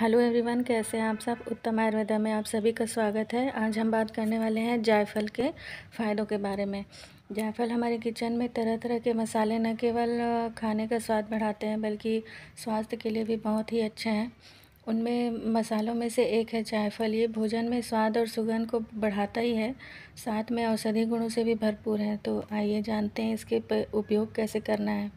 hello everyone कैसे हैं आप सब उत्तम आयुर्वेदा में आप सभी का स्वागत है आज हम बात करने वाले हैं जायफल के फ़ायदों के बारे में जायफल हमारे किचन में तरह तरह के मसाले न केवल खाने का स्वाद बढ़ाते हैं बल्कि स्वास्थ्य के लिए भी बहुत ही अच्छे हैं उनमें मसालों में से एक है जायफल ये भोजन में स्वाद और सुगंध को बढ़ाता ही है साथ में औषधि गुणों से भी भरपूर है तो आइए जानते हैं इसके उपयोग कैसे करना है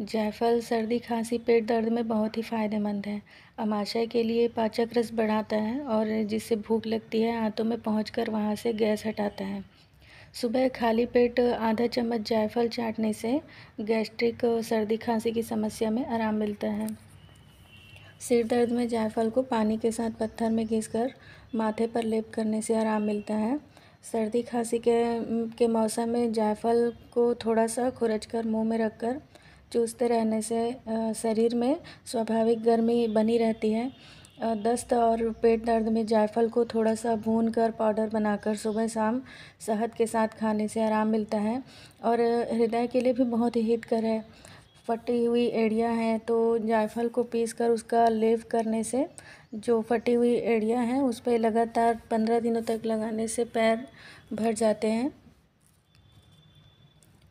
जायफल सर्दी खांसी पेट दर्द में बहुत ही फ़ायदेमंद है अमाशय के लिए पाचक रस बढ़ाता है और जिससे भूख लगती है आंतों में पहुंचकर वहां से गैस हटाता है सुबह खाली पेट आधा चम्मच जायफल चाटने से गैस्ट्रिक सर्दी खांसी की समस्या में आराम मिलता है सिर दर्द में जायफल को पानी के साथ पत्थर में कर माथे पर लेप करने से आराम मिलता है सर्दी खांसी के के मौसम में जायफल को थोड़ा सा खुरच कर मुँह में रखकर चूसते रहने से शरीर में स्वाभाविक गर्मी बनी रहती है दस्त और पेट दर्द में जायफल को थोड़ा सा भून कर पाउडर बनाकर सुबह शाम शहद के साथ खाने से आराम मिलता है और हृदय के लिए भी बहुत ही हितकर है फटी हुई एड़िया हैं तो जायफल को पीस कर उसका लेप करने से जो फटी हुई एड़िया हैं उस पर लगातार पंद्रह दिनों तक लगाने से पैर भर जाते हैं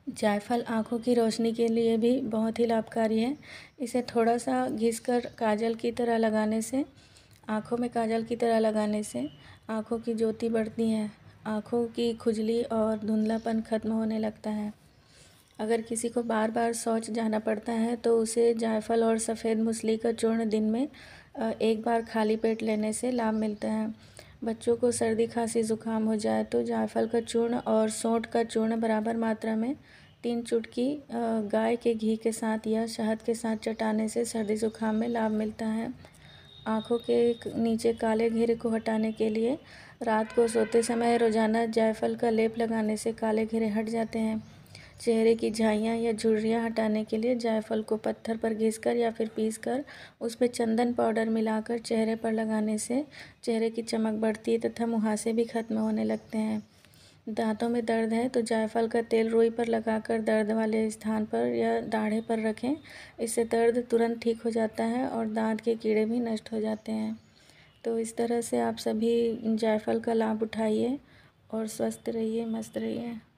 जायफ़ल आँखों की रोशनी के लिए भी बहुत ही लाभकारी है इसे थोड़ा सा घिस कर काजल की तरह लगाने से आँखों में काजल की तरह लगाने से आँखों की ज्योति बढ़ती है आँखों की खुजली और धुंधलापन खत्म होने लगता है अगर किसी को बार बार शौच जाना पड़ता है तो उसे जायफल और सफ़ेद मूसली का चूर्ण दिन में एक बार खाली पेट लेने से लाभ मिलता है बच्चों को सर्दी खांसी ज़ुकाम हो जाए तो जायफल का चूर्ण और सौंठ का चूर्ण बराबर मात्रा में तीन चुटकी गाय के घी के साथ या शहद के साथ चटाने से सर्दी ज़ुकाम में लाभ मिलता है आँखों के नीचे काले घेरे को हटाने के लिए रात को सोते समय रोज़ाना जायफल का लेप लगाने से काले घेरे हट जाते हैं चेहरे की झाइयाँ या झुर्रियाँ हटाने के लिए जायफल को पत्थर पर घिसकर या फिर पीसकर उस पर चंदन पाउडर मिलाकर चेहरे पर लगाने से चेहरे की चमक बढ़ती है तथा मुहासे भी खत्म होने लगते हैं दांतों में दर्द है तो जायफल का तेल रोई पर लगाकर दर्द वाले स्थान पर या दाढ़े पर रखें इससे दर्द तुरंत ठीक हो जाता है और दांत के कीड़े भी नष्ट हो जाते हैं तो इस तरह से आप सभी जायफल का लाभ उठाइए और स्वस्थ रहिए मस्त रहिए